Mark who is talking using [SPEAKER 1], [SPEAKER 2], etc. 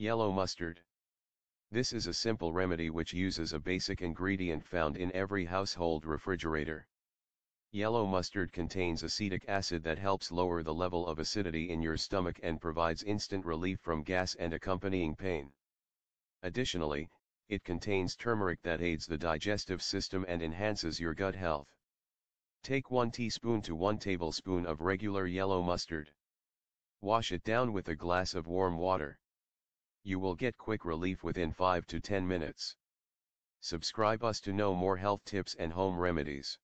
[SPEAKER 1] Yellow mustard. This is a simple remedy which uses a basic ingredient found in every household refrigerator. Yellow mustard contains acetic acid that helps lower the level of acidity in your stomach and provides instant relief from gas and accompanying pain. Additionally, it contains turmeric that aids the digestive system and enhances your gut health. Take 1 teaspoon to 1 tablespoon of regular yellow mustard. Wash it down with a glass of warm water you will get quick relief within 5 to 10 minutes. Subscribe us to know more health tips and home remedies.